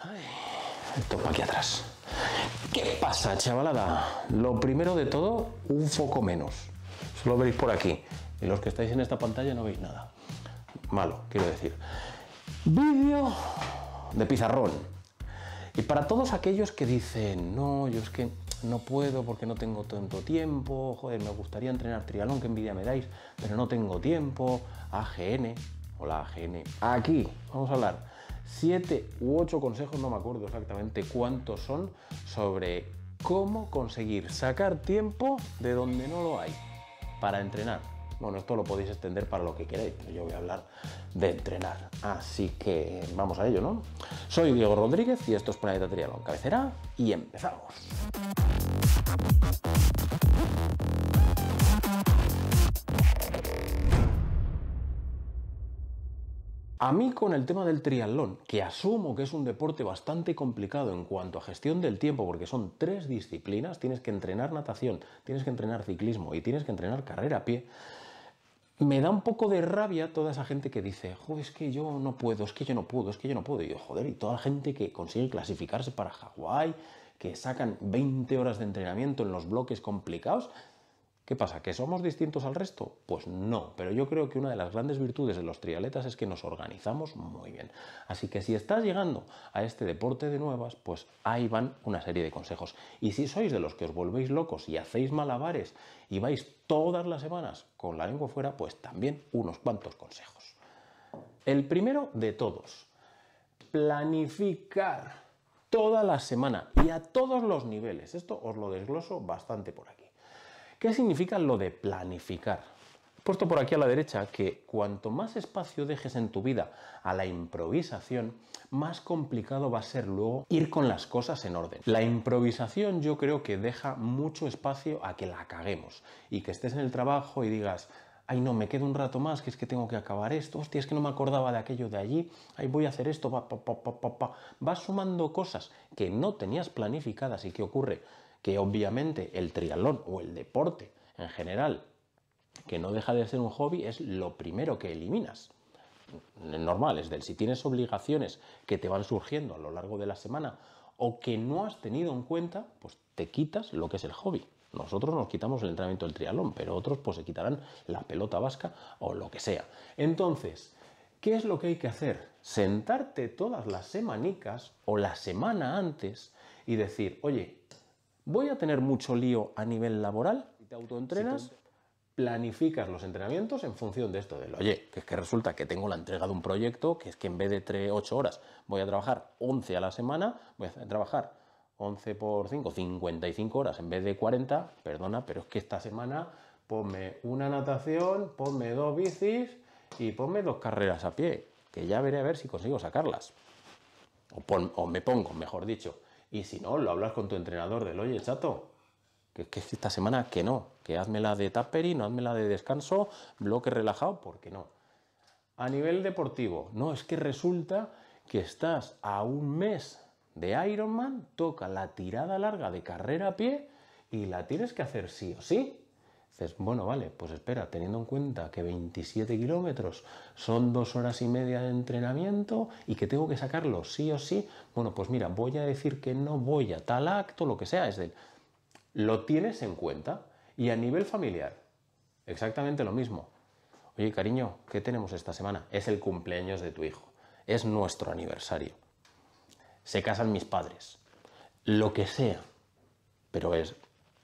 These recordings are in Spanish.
Ay, topo aquí atrás. ¿Qué pasa, chavalada? Lo primero de todo, un foco menos. Solo veréis por aquí. Y los que estáis en esta pantalla no veis nada. Malo, quiero decir. Vídeo de pizarrón. Y para todos aquellos que dicen, no, yo es que no puedo porque no tengo tanto tiempo, joder, me gustaría entrenar trialón, que envidia me dais, pero no tengo tiempo, AGN, hola AGN, aquí vamos a hablar 7 u 8 consejos, no me acuerdo exactamente cuántos son, sobre cómo conseguir sacar tiempo de donde no lo hay para entrenar. Bueno, esto lo podéis extender para lo que queráis, pero yo voy a hablar de entrenar. Así que vamos a ello, ¿no? Soy Diego Rodríguez y esto es Planeta en Cabecera y empezamos. A mí con el tema del triatlón, que asumo que es un deporte bastante complicado en cuanto a gestión del tiempo, porque son tres disciplinas, tienes que entrenar natación, tienes que entrenar ciclismo y tienes que entrenar carrera a pie, me da un poco de rabia toda esa gente que dice, es que yo no puedo, es que yo no puedo, es que yo no puedo. Y yo, joder, y toda la gente que consigue clasificarse para Hawái, que sacan 20 horas de entrenamiento en los bloques complicados, ¿Qué pasa? ¿Que somos distintos al resto? Pues no, pero yo creo que una de las grandes virtudes de los trialetas es que nos organizamos muy bien. Así que si estás llegando a este deporte de nuevas, pues ahí van una serie de consejos. Y si sois de los que os volvéis locos y hacéis malabares y vais todas las semanas con la lengua fuera, pues también unos cuantos consejos. El primero de todos, planificar toda la semana y a todos los niveles. Esto os lo desgloso bastante por aquí. ¿Qué significa lo de planificar? He puesto por aquí a la derecha que cuanto más espacio dejes en tu vida a la improvisación, más complicado va a ser luego ir con las cosas en orden. La improvisación yo creo que deja mucho espacio a que la caguemos y que estés en el trabajo y digas, ay no, me quedo un rato más, que es que tengo que acabar esto, hostia, es que no me acordaba de aquello de allí, ay voy a hacer esto, pa, pa, pa, pa, pa, Vas sumando cosas que no tenías planificadas y que ocurre que obviamente el triatlón o el deporte en general, que no deja de ser un hobby, es lo primero que eliminas. Normal, es del si tienes obligaciones que te van surgiendo a lo largo de la semana o que no has tenido en cuenta, pues te quitas lo que es el hobby. Nosotros nos quitamos el entrenamiento del triatlón, pero otros pues se quitarán la pelota vasca o lo que sea. Entonces, ¿qué es lo que hay que hacer? Sentarte todas las semanicas o la semana antes y decir, oye, voy a tener mucho lío a nivel laboral. Si te autoentrenas, planificas los entrenamientos en función de esto, del oye, que es que resulta que tengo la entrega de un proyecto, que es que en vez de 3, 8 horas voy a trabajar 11 a la semana, voy a trabajar 11 por 5, 55 horas en vez de 40, perdona, pero es que esta semana ponme una natación, ponme dos bicis y ponme dos carreras a pie, que ya veré a ver si consigo sacarlas. o me pongo, mejor dicho. Y si no, lo hablas con tu entrenador del, oye, chato, que, que esta semana que no, que hazmela de y no hazmela de descanso, bloque relajado, porque no. A nivel deportivo, no, es que resulta que estás a un mes de Ironman, toca la tirada larga de carrera a pie y la tienes que hacer sí o sí bueno, vale, pues espera, teniendo en cuenta que 27 kilómetros son dos horas y media de entrenamiento y que tengo que sacarlo sí o sí, bueno, pues mira, voy a decir que no voy a tal acto, lo que sea, es decir, Lo tienes en cuenta y a nivel familiar, exactamente lo mismo. Oye, cariño, ¿qué tenemos esta semana? Es el cumpleaños de tu hijo, es nuestro aniversario. Se casan mis padres, lo que sea, pero es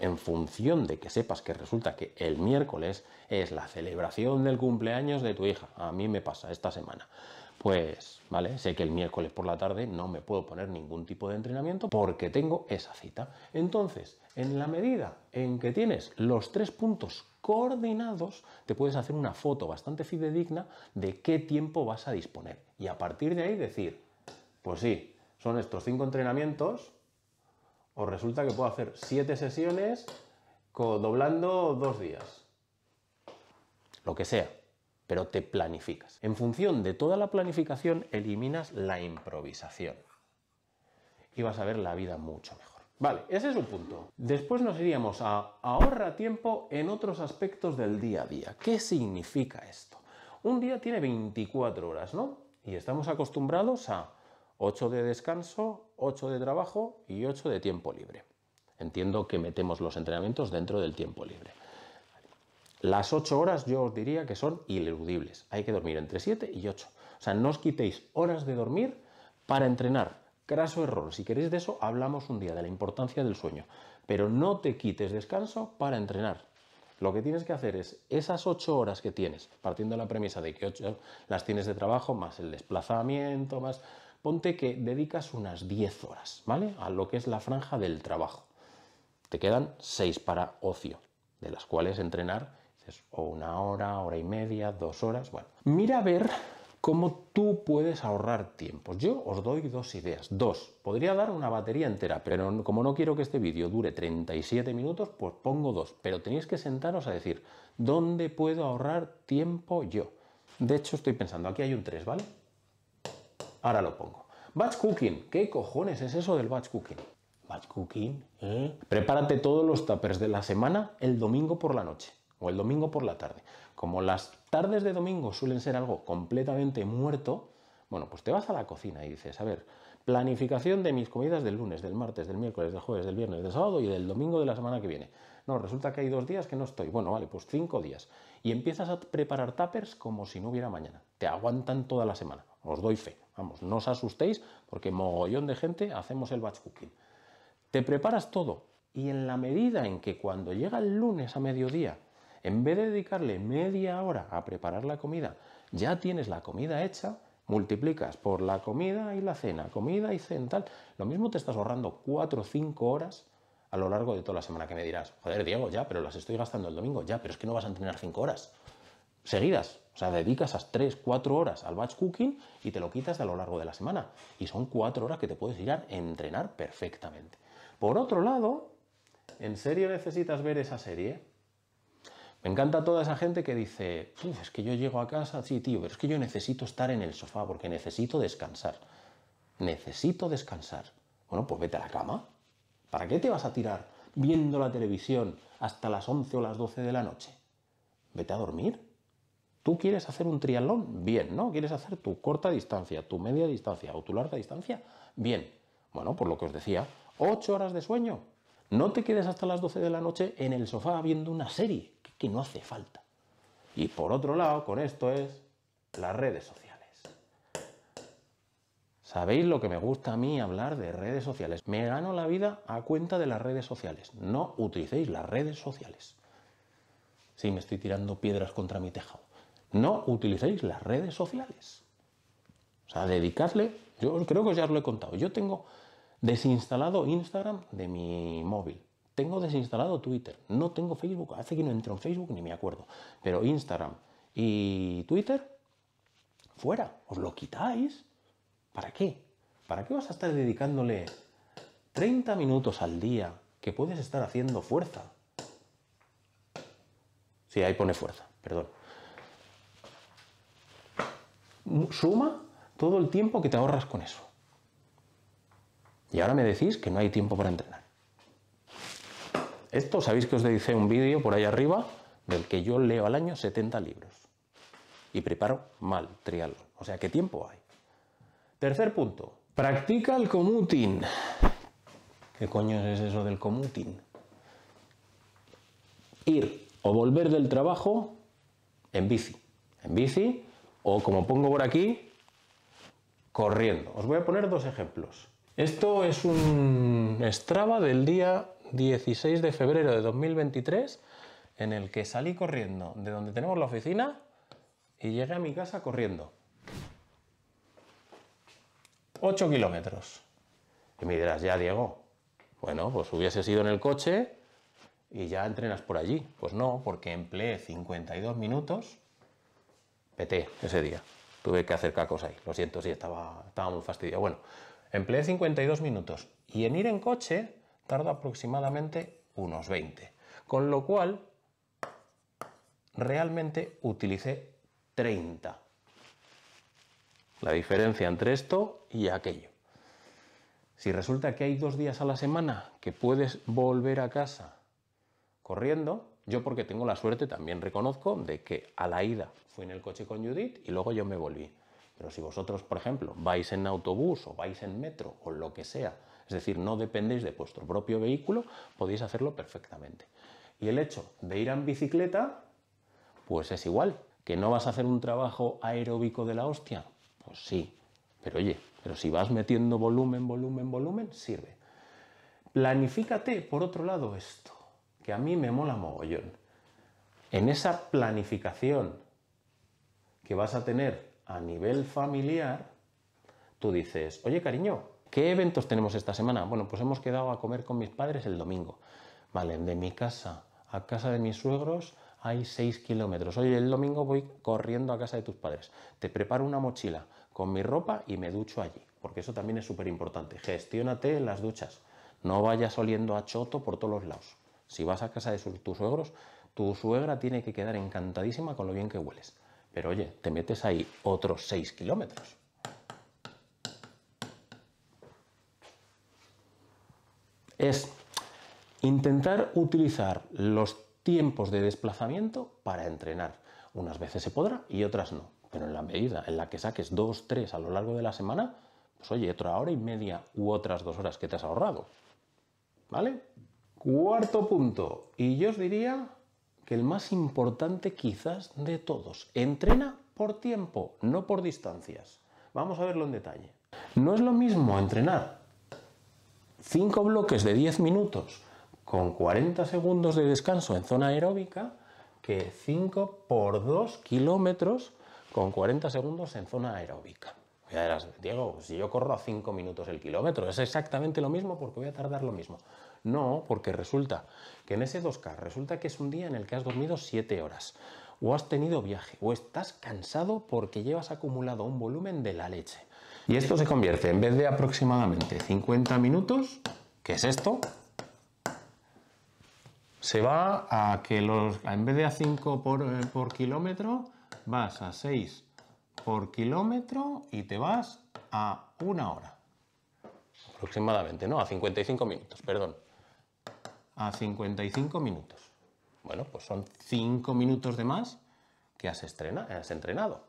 en función de que sepas que resulta que el miércoles es la celebración del cumpleaños de tu hija. A mí me pasa esta semana. Pues, vale, sé que el miércoles por la tarde no me puedo poner ningún tipo de entrenamiento porque tengo esa cita. Entonces, en la medida en que tienes los tres puntos coordinados, te puedes hacer una foto bastante fidedigna de qué tiempo vas a disponer. Y a partir de ahí decir, pues sí, son estos cinco entrenamientos, pues resulta que puedo hacer siete sesiones doblando dos días. Lo que sea, pero te planificas. En función de toda la planificación, eliminas la improvisación. Y vas a ver la vida mucho mejor. Vale, ese es un punto. Después nos iríamos a ahorra tiempo en otros aspectos del día a día. ¿Qué significa esto? Un día tiene 24 horas, ¿no? Y estamos acostumbrados a 8 de descanso, 8 de trabajo y 8 de tiempo libre. Entiendo que metemos los entrenamientos dentro del tiempo libre. Las 8 horas yo os diría que son ineludibles. Hay que dormir entre 7 y 8. O sea, no os quitéis horas de dormir para entrenar. Craso error. Si queréis de eso, hablamos un día de la importancia del sueño. Pero no te quites descanso para entrenar. Lo que tienes que hacer es esas 8 horas que tienes, partiendo de la premisa de que las tienes de trabajo, más el desplazamiento, más ponte que dedicas unas 10 horas, ¿vale? A lo que es la franja del trabajo. Te quedan 6 para ocio, de las cuales entrenar dices, o una hora, hora y media, dos horas, bueno. Mira a ver cómo tú puedes ahorrar tiempo. Yo os doy dos ideas. Dos, podría dar una batería entera, pero como no quiero que este vídeo dure 37 minutos, pues pongo dos. Pero tenéis que sentaros a decir, ¿dónde puedo ahorrar tiempo yo? De hecho, estoy pensando, aquí hay un 3, ¿vale? ahora lo pongo. Batch cooking. ¿Qué cojones es eso del batch cooking? Batch cooking, ¿eh? Prepárate todos los tuppers de la semana el domingo por la noche o el domingo por la tarde. Como las tardes de domingo suelen ser algo completamente muerto, bueno, pues te vas a la cocina y dices, a ver, planificación de mis comidas del lunes, del martes, del miércoles, del jueves, del viernes, del sábado y del domingo de la semana que viene. No, resulta que hay dos días que no estoy. Bueno, vale, pues cinco días. Y empiezas a preparar tuppers como si no hubiera mañana. Te aguantan toda la semana. Os doy fe. Vamos, no os asustéis porque mogollón de gente hacemos el batch cooking. Te preparas todo y en la medida en que cuando llega el lunes a mediodía, en vez de dedicarle media hora a preparar la comida, ya tienes la comida hecha, multiplicas por la comida y la cena, comida y cena, tal. Lo mismo te estás ahorrando 4 o 5 horas a lo largo de toda la semana que me dirás, joder Diego, ya, pero las estoy gastando el domingo, ya, pero es que no vas a entrenar 5 horas seguidas. O sea, dedicas esas 3, 4 horas al batch cooking y te lo quitas a lo largo de la semana. Y son 4 horas que te puedes ir a entrenar perfectamente. Por otro lado, ¿en serio necesitas ver esa serie? Me encanta toda esa gente que dice, es que yo llego a casa, sí, tío, pero es que yo necesito estar en el sofá porque necesito descansar. Necesito descansar. Bueno, pues vete a la cama. ¿Para qué te vas a tirar viendo la televisión hasta las 11 o las 12 de la noche? Vete a dormir. Tú quieres hacer un triatlón, bien, ¿no? Quieres hacer tu corta distancia, tu media distancia o tu larga distancia, bien. Bueno, por pues lo que os decía, ocho horas de sueño. No te quedes hasta las 12 de la noche en el sofá viendo una serie, que, que no hace falta. Y por otro lado, con esto es las redes sociales. Sabéis lo que me gusta a mí hablar de redes sociales. Me gano la vida a cuenta de las redes sociales. No utilicéis las redes sociales. Sí, me estoy tirando piedras contra mi tejado. No utilicéis las redes sociales. O sea, dedicarle, yo creo que ya os lo he contado, yo tengo desinstalado Instagram de mi móvil, tengo desinstalado Twitter, no tengo Facebook, hace que no entro en Facebook ni me acuerdo, pero Instagram y Twitter, fuera, os lo quitáis. ¿Para qué? ¿Para qué vas a estar dedicándole 30 minutos al día que puedes estar haciendo fuerza? Sí, ahí pone fuerza, perdón suma todo el tiempo que te ahorras con eso. Y ahora me decís que no hay tiempo para entrenar. Esto sabéis que os dediqué un vídeo por ahí arriba del que yo leo al año 70 libros y preparo mal triatlón. O sea, ¿qué tiempo hay? Tercer punto, practica el commuting. ¿Qué coño es eso del commuting? Ir o volver del trabajo en bici. En bici o como pongo por aquí, corriendo. Os voy a poner dos ejemplos. Esto es un Strava del día 16 de febrero de 2023 en el que salí corriendo de donde tenemos la oficina y llegué a mi casa corriendo. 8 kilómetros. Y me dirás, ya Diego, bueno, pues hubiese sido en el coche y ya entrenas por allí. Pues no, porque empleé 52 minutos ese día. Tuve que hacer cacos ahí. Lo siento, sí, estaba, estaba muy fastidiado. Bueno, empleé 52 minutos y en ir en coche tardo aproximadamente unos 20. Con lo cual, realmente utilicé 30. La diferencia entre esto y aquello. Si resulta que hay dos días a la semana que puedes volver a casa corriendo, yo porque tengo la suerte también reconozco de que a la ida fui en el coche con Judith y luego yo me volví. Pero si vosotros, por ejemplo, vais en autobús o vais en metro o lo que sea, es decir, no dependéis de vuestro propio vehículo, podéis hacerlo perfectamente. Y el hecho de ir en bicicleta, pues es igual. ¿Que no vas a hacer un trabajo aeróbico de la hostia? Pues sí. Pero oye, pero si vas metiendo volumen, volumen, volumen, sirve. Planifícate, por otro lado, esto que a mí me mola mogollón. En esa planificación que vas a tener a nivel familiar, tú dices, oye cariño, ¿qué eventos tenemos esta semana? Bueno, pues hemos quedado a comer con mis padres el domingo. Vale, de mi casa a casa de mis suegros hay 6 kilómetros. Oye, el domingo voy corriendo a casa de tus padres. Te preparo una mochila con mi ropa y me ducho allí, porque eso también es súper importante. Gestiónate las duchas. No vayas oliendo a choto por todos los lados. Si vas a casa de tus suegros, tu suegra tiene que quedar encantadísima con lo bien que hueles. Pero oye, te metes ahí otros 6 kilómetros. Es intentar utilizar los tiempos de desplazamiento para entrenar. Unas veces se podrá y otras no. Pero en la medida en la que saques 2, 3 a lo largo de la semana, pues oye, otra hora y media u otras dos horas que te has ahorrado. ¿Vale? Cuarto punto, y yo os diría que el más importante quizás de todos, entrena por tiempo, no por distancias. Vamos a verlo en detalle. No es lo mismo entrenar 5 bloques de 10 minutos con 40 segundos de descanso en zona aeróbica que 5 por 2 kilómetros con 40 segundos en zona aeróbica. Ya Diego, si yo corro a 5 minutos el kilómetro, es exactamente lo mismo porque voy a tardar lo mismo. No, porque resulta que en ese 2K resulta que es un día en el que has dormido 7 horas, o has tenido viaje, o estás cansado porque llevas acumulado un volumen de la leche. Y esto se convierte, en vez de aproximadamente 50 minutos, que es esto, se va a que en vez de a 5 por, eh, por kilómetro, vas a 6 por kilómetro y te vas a una hora. Aproximadamente, ¿no? A 55 minutos, perdón. A 55 minutos. Bueno, pues son 5 minutos de más que has, entrenado.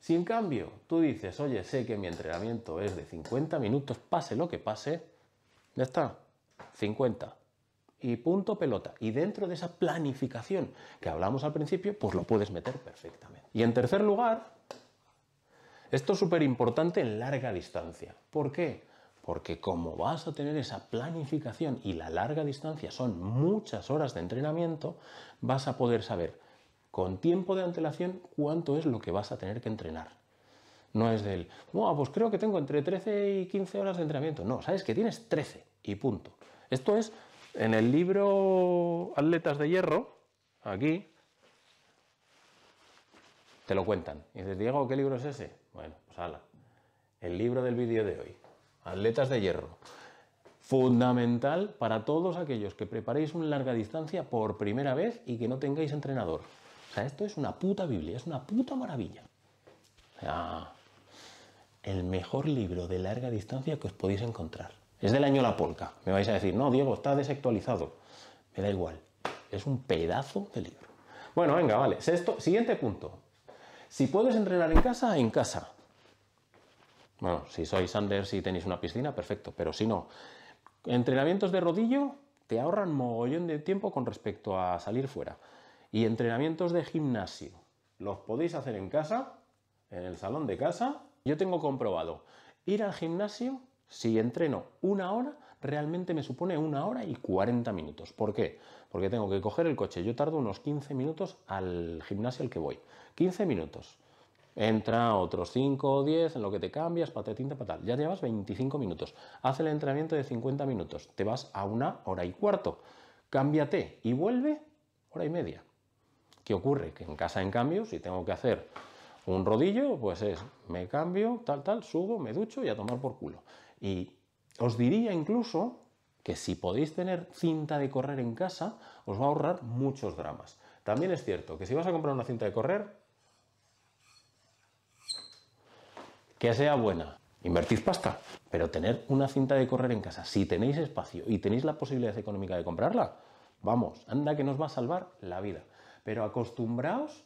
Si en cambio tú dices, oye, sé que mi entrenamiento es de 50 minutos, pase lo que pase, ya está, 50 y punto pelota. Y dentro de esa planificación que hablamos al principio, pues lo puedes meter perfectamente. Y en tercer lugar, esto es súper importante en larga distancia. ¿Por qué? Porque como vas a tener esa planificación y la larga distancia son muchas horas de entrenamiento, vas a poder saber con tiempo de antelación cuánto es lo que vas a tener que entrenar. No es del, no, pues creo que tengo entre 13 y 15 horas de entrenamiento. No, sabes que tienes 13 y punto. Esto es en el libro Atletas de Hierro, aquí, te lo cuentan. Y dices, Diego, ¿qué libro es ese? Bueno, pues ala. El libro del vídeo de hoy, Atletas de Hierro. Fundamental para todos aquellos que preparéis una larga distancia por primera vez y que no tengáis entrenador. O sea, esto es una puta Biblia, es una puta maravilla. O sea, el mejor libro de larga distancia que os podéis encontrar. Es del año La Polca. Me vais a decir, no, Diego, está desactualizado. Me da igual. Es un pedazo de libro. Bueno, venga, vale. siguiente punto. Si puedes entrenar en casa, en casa. Bueno, si sois Anders y tenéis una piscina, perfecto. Pero si no, entrenamientos de rodillo te ahorran mogollón de tiempo con respecto a salir fuera. Y entrenamientos de gimnasio. Los podéis hacer en casa, en el salón de casa. Yo tengo comprobado ir al gimnasio si entreno una hora, realmente me supone una hora y 40 minutos. ¿Por qué? Porque tengo que coger el coche. Yo tardo unos 15 minutos al gimnasio al que voy. 15 minutos. Entra otros 5 o 10 en lo que te cambias, tinta, patal. Ya llevas 25 minutos. Haz el entrenamiento de 50 minutos. Te vas a una hora y cuarto. Cámbiate y vuelve hora y media. ¿Qué ocurre? Que en casa, en cambio, si tengo que hacer un rodillo, pues es, me cambio, tal, tal, subo, me ducho y a tomar por culo. Y os diría incluso que si podéis tener cinta de correr en casa, os va a ahorrar muchos dramas. También es cierto que si vas a comprar una cinta de correr, que sea buena, invertid pasta, pero tener una cinta de correr en casa, si tenéis espacio y tenéis la posibilidad económica de comprarla, vamos, anda que nos va a salvar la vida. Pero acostumbraos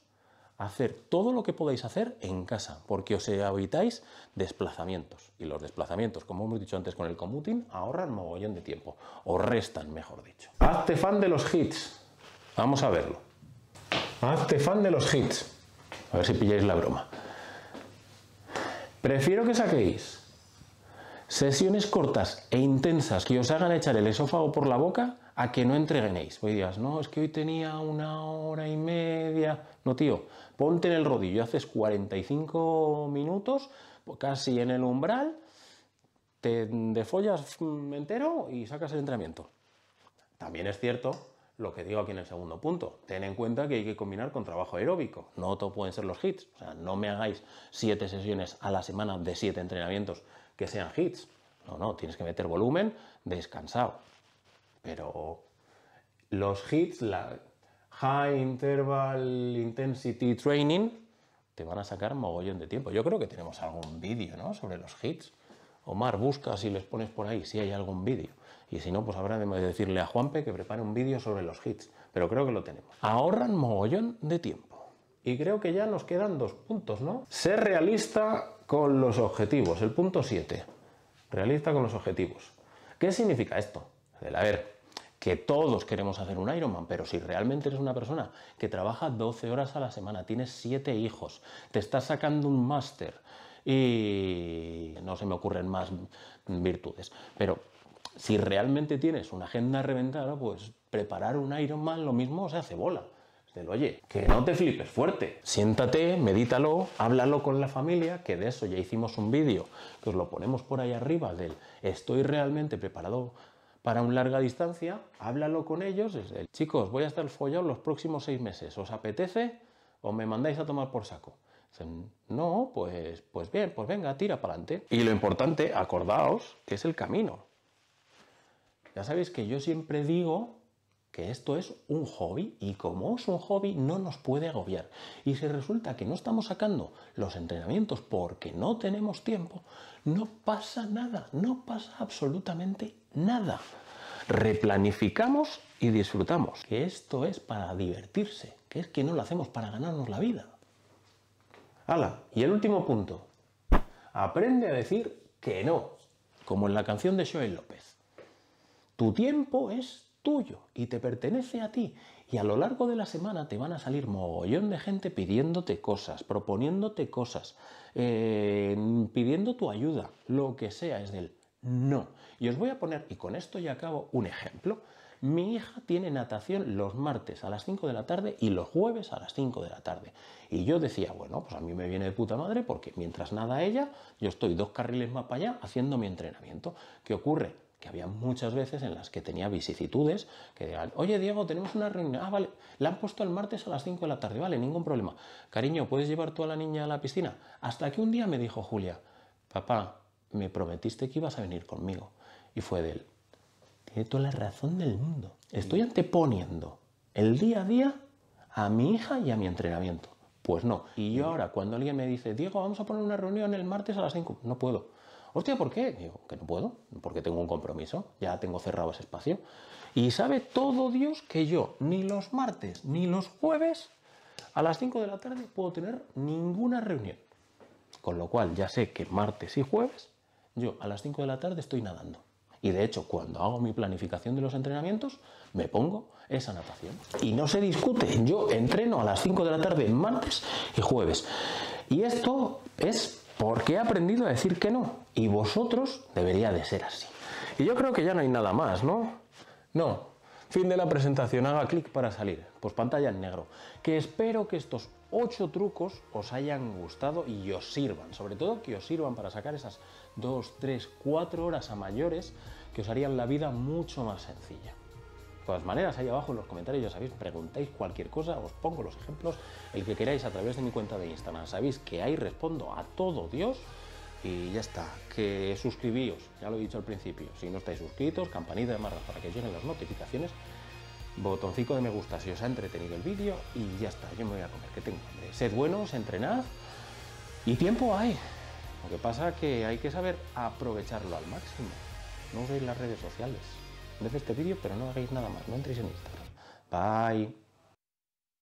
hacer todo lo que podáis hacer en casa, porque os evitáis desplazamientos. Y los desplazamientos, como hemos dicho antes con el commuting, ahorran mogollón de tiempo, o restan, mejor dicho. Hazte fan de los hits. Vamos a verlo. Hazte fan de los hits. A ver si pilláis la broma. Prefiero que saquéis sesiones cortas e intensas que os hagan echar el esófago por la boca a que no entreguenéis Hoy días, no, es que hoy tenía una hora y media. No, tío, ponte en el rodillo, haces 45 minutos, casi en el umbral, te defollas mm, entero y sacas el entrenamiento. También es cierto lo que digo aquí en el segundo punto. Ten en cuenta que hay que combinar con trabajo aeróbico. No todo pueden ser los hits. O sea, no me hagáis siete sesiones a la semana de siete entrenamientos que sean hits. No, no, tienes que meter volumen descansado. Pero los hits, la, High Interval Intensity Training, te van a sacar mogollón de tiempo. Yo creo que tenemos algún vídeo ¿no? sobre los hits. Omar, busca si les pones por ahí, si hay algún vídeo. Y si no, pues habrá de decirle a Juanpe que prepare un vídeo sobre los hits. Pero creo que lo tenemos. Ahorran mogollón de tiempo. Y creo que ya nos quedan dos puntos, ¿no? Ser realista con los objetivos. El punto 7. Realista con los objetivos. ¿Qué significa esto? El, haber ver, que todos queremos hacer un Ironman, pero si realmente eres una persona que trabaja 12 horas a la semana, tienes 7 hijos, te estás sacando un máster y no se me ocurren más virtudes, pero si realmente tienes una agenda reventada, pues preparar un Ironman lo mismo se hace bola. lo oye, que no te flipes fuerte. Siéntate, medítalo, háblalo con la familia, que de eso ya hicimos un vídeo, que os lo ponemos por ahí arriba del estoy realmente preparado para un larga distancia, háblalo con ellos. Chicos, voy a estar follado los próximos seis meses. ¿Os apetece o me mandáis a tomar por saco? no, pues, pues bien, pues venga, tira para adelante. Y lo importante, acordaos, que es el camino. Ya sabéis que yo siempre digo que esto es un hobby y como es un hobby no nos puede agobiar. Y si resulta que no estamos sacando los entrenamientos porque no tenemos tiempo, no pasa nada, no pasa absolutamente nada nada. Replanificamos y disfrutamos. Que esto es para divertirse, que es que no lo hacemos para ganarnos la vida. Hala, y el último punto. Aprende a decir que no, como en la canción de Joel López. Tu tiempo es tuyo y te pertenece a ti. Y a lo largo de la semana te van a salir mogollón de gente pidiéndote cosas, proponiéndote cosas, eh, pidiendo tu ayuda, lo que sea. Es del, no. Y os voy a poner, y con esto ya acabo, un ejemplo. Mi hija tiene natación los martes a las 5 de la tarde y los jueves a las 5 de la tarde. Y yo decía, bueno, pues a mí me viene de puta madre porque mientras nada ella, yo estoy dos carriles más para allá haciendo mi entrenamiento. ¿Qué ocurre? Que había muchas veces en las que tenía vicisitudes que decían, oye Diego, tenemos una reunión, ah, vale, la han puesto el martes a las 5 de la tarde, vale, ningún problema. Cariño, ¿puedes llevar tú a la niña a la piscina? Hasta que un día me dijo Julia, papá, me prometiste que ibas a venir conmigo. Y fue de él. Tiene toda la razón del mundo. Estoy anteponiendo el día a día a mi hija y a mi entrenamiento. Pues no. Y yo ahora, cuando alguien me dice, Diego, vamos a poner una reunión el martes a las 5, no puedo. Hostia, ¿por qué? Digo, que no puedo, porque tengo un compromiso, ya tengo cerrado ese espacio. Y sabe todo Dios que yo, ni los martes ni los jueves, a las 5 de la tarde puedo tener ninguna reunión. Con lo cual ya sé que martes y jueves yo a las 5 de la tarde estoy nadando. Y de hecho, cuando hago mi planificación de los entrenamientos, me pongo esa natación. Y no se discute, yo entreno a las 5 de la tarde martes y jueves. Y esto es porque he aprendido a decir que no. Y vosotros debería de ser así. Y yo creo que ya no hay nada más, ¿no? No. Fin de la presentación, haga clic para salir. Pues pantalla en negro. Que espero que estos 8 trucos os hayan gustado y os sirvan. Sobre todo que os sirvan para sacar esas 2, 3, 4 horas a mayores que os harían la vida mucho más sencilla. De todas maneras, ahí abajo en los comentarios ya sabéis, preguntáis cualquier cosa, os pongo los ejemplos, el que queráis a través de mi cuenta de Instagram. Sabéis que ahí respondo a todo Dios y ya está. Que suscribíos, ya lo he dicho al principio. Si no estáis suscritos, campanita de marra para que lleguen las notificaciones, botoncito de me gusta si os ha entretenido el vídeo y ya está. Yo me voy a comer, que tengo hambre. Sed buenos, entrenad y tiempo hay. Lo que pasa es que hay que saber aprovecharlo al máximo. No uséis las redes sociales. Veis este vídeo, pero no hagáis nada más. No entréis en Instagram. Bye.